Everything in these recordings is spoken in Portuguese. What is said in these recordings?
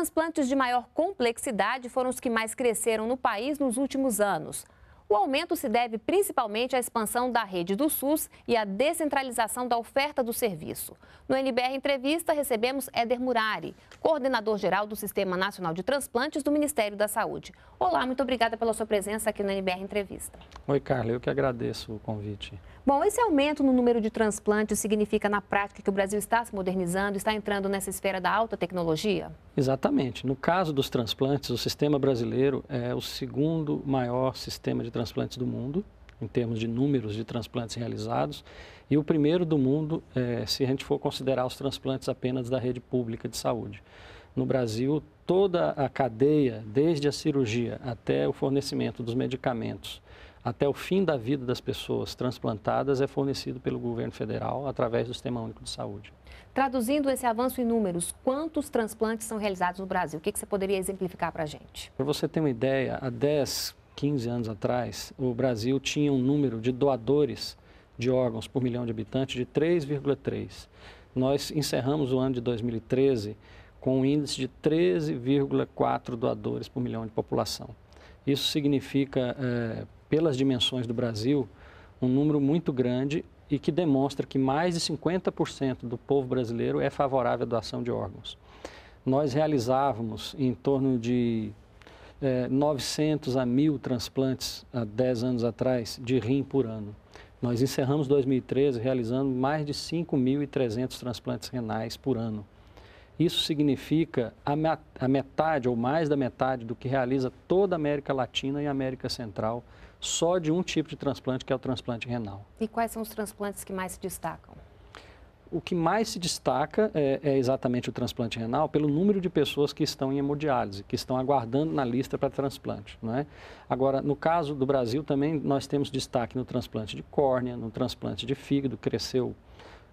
transplantes de maior complexidade foram os que mais cresceram no país nos últimos anos. O aumento se deve principalmente à expansão da rede do SUS e à descentralização da oferta do serviço. No NBR Entrevista, recebemos Éder Murari, coordenador-geral do Sistema Nacional de Transplantes do Ministério da Saúde. Olá, muito obrigada pela sua presença aqui no NBR Entrevista. Oi, Carla, eu que agradeço o convite. Bom, esse aumento no número de transplantes significa, na prática, que o Brasil está se modernizando, está entrando nessa esfera da alta tecnologia? Exatamente. No caso dos transplantes, o sistema brasileiro é o segundo maior sistema de transplantes do mundo, em termos de números de transplantes realizados, e o primeiro do mundo, é, se a gente for considerar os transplantes apenas da rede pública de saúde. No Brasil, toda a cadeia, desde a cirurgia até o fornecimento dos medicamentos, até o fim da vida das pessoas transplantadas é fornecido pelo governo federal através do Sistema Único de Saúde. Traduzindo esse avanço em números, quantos transplantes são realizados no Brasil? O que, que você poderia exemplificar para a gente? Para você ter uma ideia, há 10, 15 anos atrás, o Brasil tinha um número de doadores de órgãos por milhão de habitantes de 3,3. Nós encerramos o ano de 2013 com um índice de 13,4 doadores por milhão de população. Isso significa, é, pelas dimensões do Brasil, um número muito grande e que demonstra que mais de 50% do povo brasileiro é favorável à doação de órgãos. Nós realizávamos em torno de é, eh, 900 a 1.000 transplantes há 10 anos atrás de rim por ano. Nós encerramos 2013 realizando mais de 5.300 transplantes renais por ano. Isso significa a metade ou mais da metade do que realiza toda a América Latina e América Central só de um tipo de transplante, que é o transplante renal. E quais são os transplantes que mais se destacam? O que mais se destaca é, é, exatamente o transplante renal pelo número de pessoas que estão em hemodiálise, que estão aguardando na lista para transplante. Não é? Agora, no caso do Brasil também, nós temos destaque no transplante de córnea, no transplante de fígado, cresceu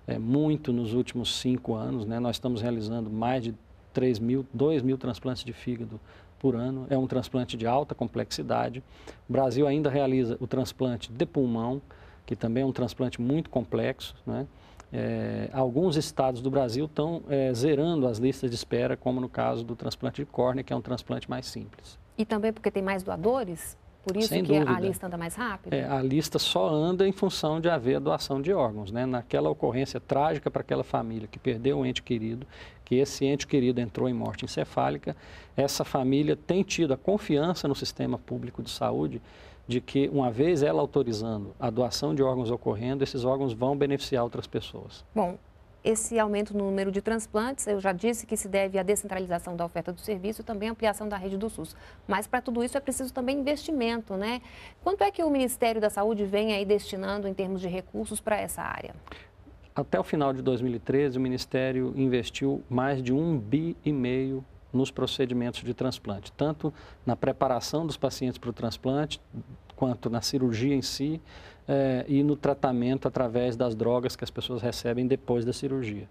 é, muito nos últimos cinco anos. Né? Nós estamos realizando mais de 3 mil, 2 mil transplantes de fígado por ano. É um transplante de alta complexidade. O Brasil ainda realiza o transplante de pulmão, que também é um transplante muito complexo. Né? É, alguns estados do Brasil estão é, zerando as listas de espera, como no caso do transplante de córnea, que é um transplante mais simples. E também porque tem mais doadores? Por isso Sem que dúvida. a lista anda mais rápido? É, a lista só anda em função de haver doação de órgãos. Né? Naquela ocorrência trágica para aquela família que perdeu um ente querido, que esse ente querido entrou em morte encefálica, essa família tem tido a confiança no sistema público de saúde de que, uma vez ela autorizando a doação de órgãos ocorrendo, esses órgãos vão beneficiar outras pessoas. Bom, esse aumento no número de transplantes, eu já disse que se deve à descentralização da oferta do serviço e também à ampliação da rede do SUS. Mas para tudo isso é preciso também investimento, né? Quanto é que o Ministério da Saúde vem aí destinando em termos de recursos para essa área? Até o final de 2013, o Ministério investiu mais de um bi e meio nos procedimentos de transplante, tanto na preparação dos pacientes para o transplante, quanto na cirurgia em si, é, e no tratamento através das drogas que as pessoas recebem depois da cirurgia.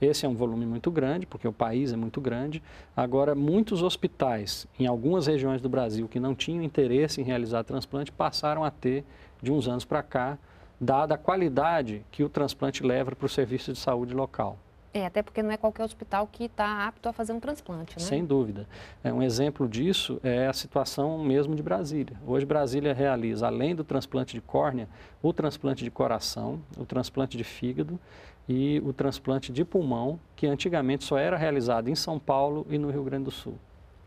Esse é um volume muito grande, porque o país é muito grande. Agora, muitos hospitais em algumas regiões do Brasil que não tinham interesse em realizar transplante passaram a ter de uns anos para cá, dada a qualidade que o transplante leva para o serviço de saúde local. É, até porque não é qualquer hospital que está apto a fazer um transplante, né? Sem dúvida. É, um exemplo disso é a situação mesmo de Brasília. Hoje, Brasília realiza, além do transplante de córnea, o transplante de coração, o transplante de fígado e o transplante de pulmão, que antigamente só era realizado em São Paulo e no Rio Grande do Sul.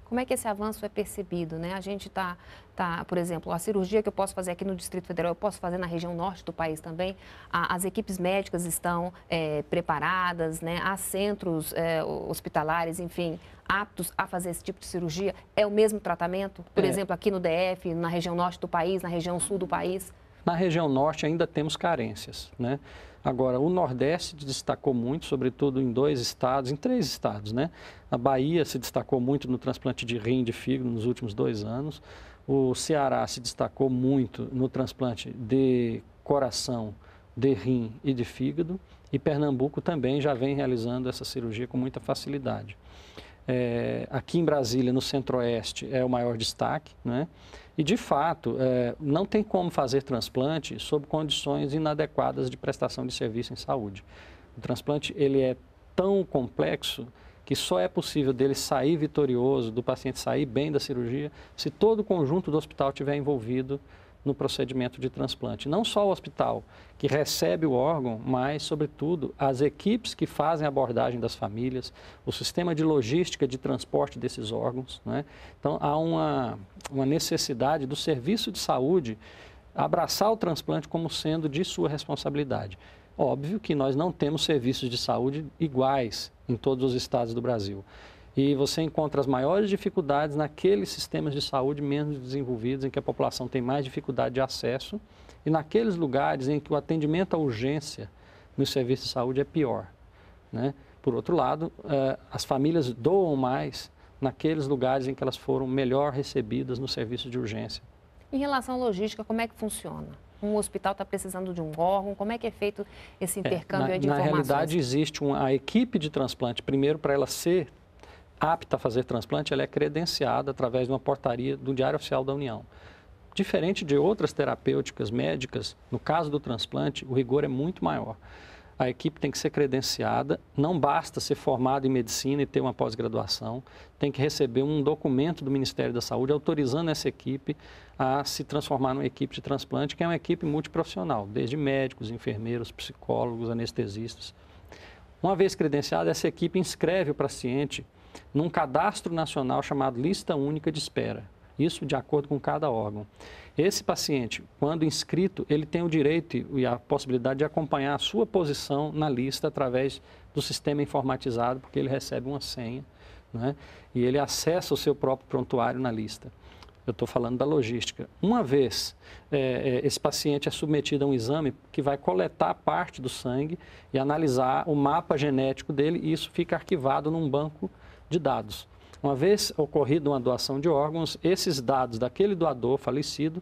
Como é que esse avanço é percebido? Né? A gente está, tá, por exemplo, a cirurgia que eu posso fazer aqui no Distrito Federal, eu posso fazer na região norte do país também. A, as equipes médicas estão é, preparadas, né? há centros é, hospitalares, enfim, aptos a fazer esse tipo de cirurgia. É o mesmo tratamento, por é. exemplo, aqui no DF, na região norte do país, na região sul do país? Na região norte ainda temos carências. Né? Agora, o Nordeste destacou muito, sobretudo em dois estados, em três estados, né? A Bahia se destacou muito no transplante de rim e de fígado nos últimos dois anos. O Ceará se destacou muito no transplante de coração, de rim e de fígado. E Pernambuco também já vem realizando essa cirurgia com muita facilidade é, aqui em Brasília, no Centro-Oeste, é o maior destaque, né? E, de fato, é, não tem como fazer transplante sob condições inadequadas de prestação de serviço em saúde. O transplante, ele é tão complexo que só é possível dele sair vitorioso, do paciente sair bem da cirurgia, se todo o conjunto do hospital tiver envolvido no procedimento de transplante. Não só o hospital que recebe o órgão, mas, sobretudo, as equipes que fazem a abordagem das famílias, o sistema de logística de transporte desses órgãos. Né? Então, há uma, uma necessidade do serviço de saúde abraçar o transplante como sendo de sua responsabilidade. Óbvio que nós não temos serviços de saúde iguais em todos os estados do Brasil. E você encontra as maiores dificuldades naqueles sistemas de saúde menos desenvolvidos, em que a população tem mais dificuldade de acesso, e naqueles lugares em que o atendimento à urgência no serviço de saúde é pior. Né? Por outro lado, é, as famílias doam mais naqueles lugares em que elas foram melhor recebidas no serviço de urgência. Em relação à logística, como é que funciona? Um hospital está precisando de um órgão, como é que é feito esse é, intercâmbio é, na, de informações? Na realidade, existe uma, a equipe de transplante, primeiro para ela ser apta a fazer transplante, ela é credenciada através de uma portaria do Diário Oficial da União. Diferente de outras terapêuticas médicas, no caso do transplante, o rigor é muito maior. A equipe tem que ser credenciada, não basta ser formado em medicina e ter uma pós-graduação, tem que receber um documento do Ministério da Saúde autorizando essa equipe a se transformar numa equipe de transplante, que é uma equipe multiprofissional, desde médicos, enfermeiros, psicólogos, anestesistas. Uma vez credenciada, essa equipe inscreve o paciente num cadastro nacional chamado Lista Única de Espera. Isso de acordo com cada órgão. Esse paciente, quando inscrito, ele tem o direito e a possibilidade de acompanhar a sua posição na lista através do sistema informatizado, porque ele recebe uma senha né? e ele acessa o seu próprio prontuário na lista. Eu estou falando da logística. Uma vez é, é, esse paciente é submetido a um exame que vai coletar parte do sangue e analisar o mapa genético dele, e isso fica arquivado num banco de dados. Uma vez ocorrida uma doação de órgãos, esses dados daquele doador falecido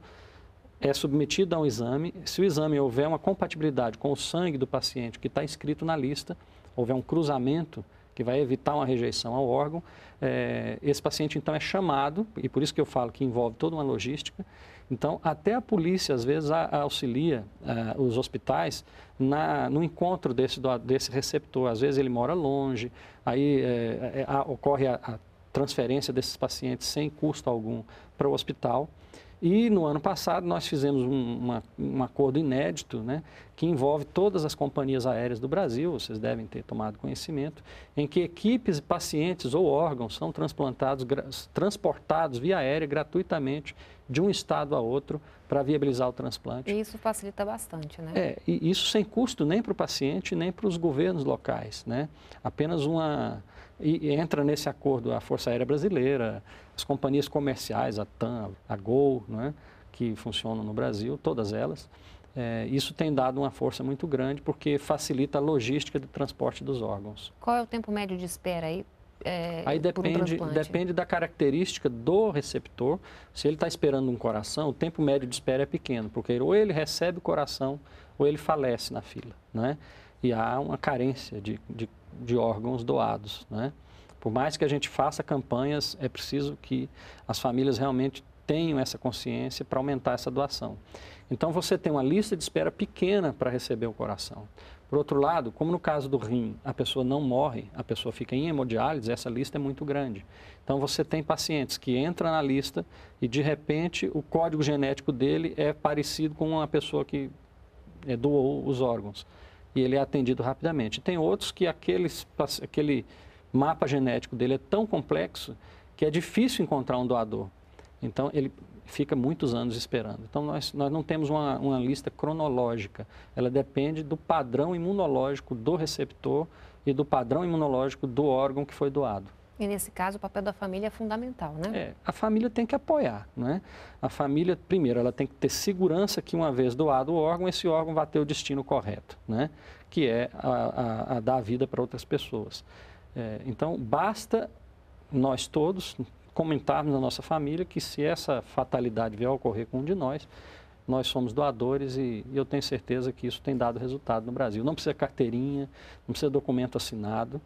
é submetido a um exame. Se o exame houver uma compatibilidade com o sangue do paciente que está inscrito na lista, houver um cruzamento que vai evitar uma rejeição ao órgão, é, esse paciente então é chamado, e por isso que eu falo que envolve toda uma logística, então, até a polícia, às vezes, auxilia eh, os hospitais na, no encontro desse, desse receptor. Às vezes, ele mora longe, aí é, é, ocorre a, a transferência desses pacientes sem custo algum para o hospital. E no ano passado nós fizemos um, uma, um acordo inédito, né, que envolve todas as companhias aéreas do Brasil, vocês devem ter tomado conhecimento, em que equipes, pacientes ou órgãos são transplantados, transportados via aérea gratuitamente de um estado a outro para viabilizar o transplante. E isso facilita bastante, né? É, e isso sem custo nem para o paciente, nem para os governos locais, né? Apenas uma e, entra nesse acordo a Força Aérea Brasileira, as companhias comerciais, a TAM, a Gol, né, que funcionam no Brasil, todas elas. É, isso tem dado uma força muito grande porque facilita a logística do transporte dos órgãos. Qual é o tempo médio de espera aí? É, aí depende, um depende da característica do receptor. Se ele está esperando um coração, o tempo médio de espera é pequeno, porque ou ele recebe o coração ou ele falece na fila. Né? E há uma carência de, de de órgãos doados. Né? Por mais que a gente faça campanhas, é preciso que as famílias realmente tenham essa consciência para aumentar essa doação. Então você tem uma lista de espera pequena para receber o coração. Por outro lado, como no caso do rim, a pessoa não morre, a pessoa fica em hemodiálise, essa lista é muito grande. Então você tem pacientes que entram na lista e de repente o código genético dele é parecido com uma pessoa que é, doou os órgãos e ele é atendido rapidamente. Tem outros que aqueles, aquele mapa genético dele é tão complexo que é difícil encontrar um doador. Então, ele fica muitos anos esperando. Então, nós, nós não temos uma, uma lista cronológica. Ela depende do padrão imunológico do receptor e do padrão imunológico do órgão que foi doado. E nesse caso, o papel da família é fundamental, né? É, a família tem que apoiar, né? A família, primeiro, ela tem que ter segurança que uma vez doado o órgão, esse órgão vai ter o destino correto, né? Que é a, a, a dar vida para outras pessoas. É, então, basta nós todos comentarmos na nossa família que se essa fatalidade vier a ocorrer com um de nós, nós somos doadores e, e eu tenho certeza que isso tem dado resultado no Brasil. Não precisa carteirinha, não precisa documento assinado.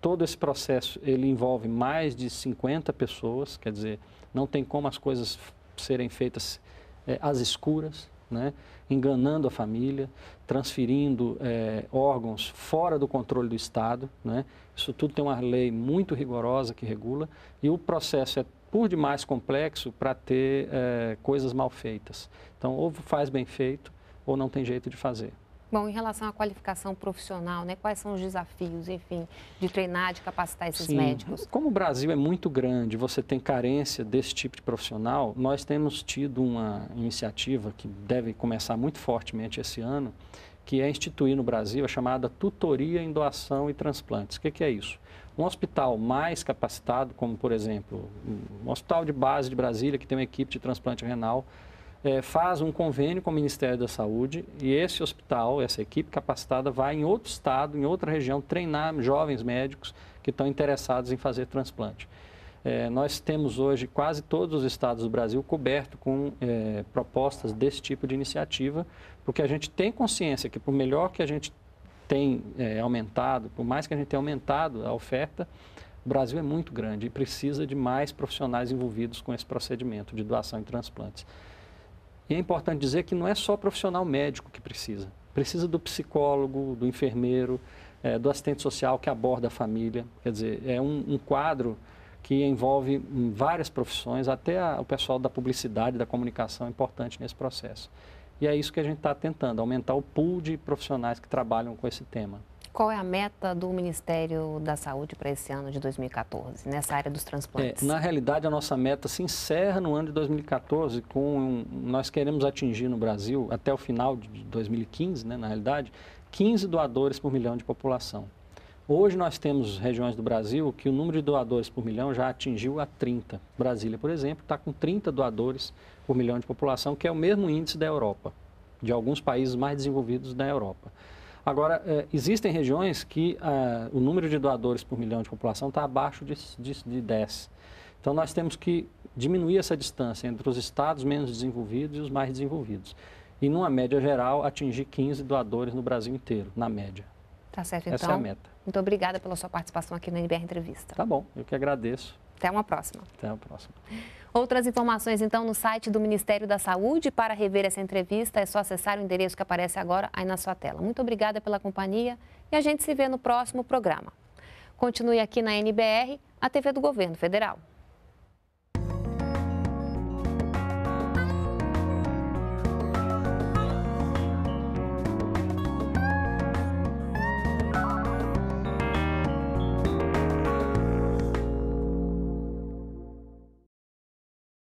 Todo esse processo ele envolve mais de 50 pessoas, quer dizer, não tem como as coisas serem feitas é, às escuras, né? enganando a família, transferindo é, órgãos fora do controle do Estado. Né? Isso tudo tem uma lei muito rigorosa que regula e o processo é por demais complexo para ter é, coisas mal feitas. Então, ou faz bem feito, ou não tem jeito de fazer. Bom, em relação à qualificação profissional, né, quais são os desafios, enfim, de treinar, de capacitar esses Sim. médicos? Como o Brasil é muito grande, você tem carência desse tipo de profissional, nós temos tido uma iniciativa que deve começar muito fortemente esse ano, que é instituir no Brasil a chamada tutoria em doação e transplantes. O que, que é isso? Um hospital mais capacitado, como por exemplo, um hospital de base de Brasília, que tem uma equipe de transplante renal é, faz um convênio com o Ministério da Saúde e esse hospital, essa equipe capacitada, vai em outro estado, em outra região, treinar jovens médicos que estão interessados em fazer transplante. É, nós temos hoje quase todos os estados do Brasil coberto com é, propostas desse tipo de iniciativa, porque a gente tem consciência que, por melhor que a gente tem é, aumentado, por mais que a gente tenha aumentado a oferta, o Brasil é muito grande e precisa de mais profissionais envolvidos com esse procedimento de doação e transplantes. E é importante dizer que não é só profissional médico que precisa. Precisa do psicólogo, do enfermeiro, é, do assistente social que aborda a família. Quer dizer, é um, um quadro que envolve hum, várias profissões, até a, o pessoal da publicidade, da comunicação é importante nesse processo. E é isso que a gente está tentando, aumentar o pool de profissionais que trabalham com esse tema. Qual é a meta do Ministério da Saúde para esse ano de 2014, nessa área dos transplantes? É, na realidade, a nossa meta se encerra no ano de 2014 com... Nós queremos atingir no Brasil, até o final de 2015, né, na realidade, 15 doadores por milhão de população. Hoje nós temos regiões do Brasil que o número de doadores por milhão já atingiu a 30. Brasília, por exemplo, está com 30 doadores por milhão de população, que é o mesmo índice da Europa, de alguns países mais desenvolvidos da Europa. Agora, é, existem regiões que é, o número de doadores por milhão de população está abaixo de, de, de 10. Então, nós temos que diminuir essa distância entre os estados menos desenvolvidos e os mais desenvolvidos. E, numa média geral, atingir 15 doadores no Brasil inteiro, na média. Tá certo, então. Essa é a então? meta. Muito obrigada pela sua participação aqui na NBR Entrevista. Tá bom, eu que agradeço. Até uma próxima. Até a próxima. Outras informações, então, no site do Ministério da Saúde. Para rever essa entrevista, é só acessar o endereço que aparece agora aí na sua tela. Muito obrigada pela companhia e a gente se vê no próximo programa. Continue aqui na NBR, a TV do Governo Federal.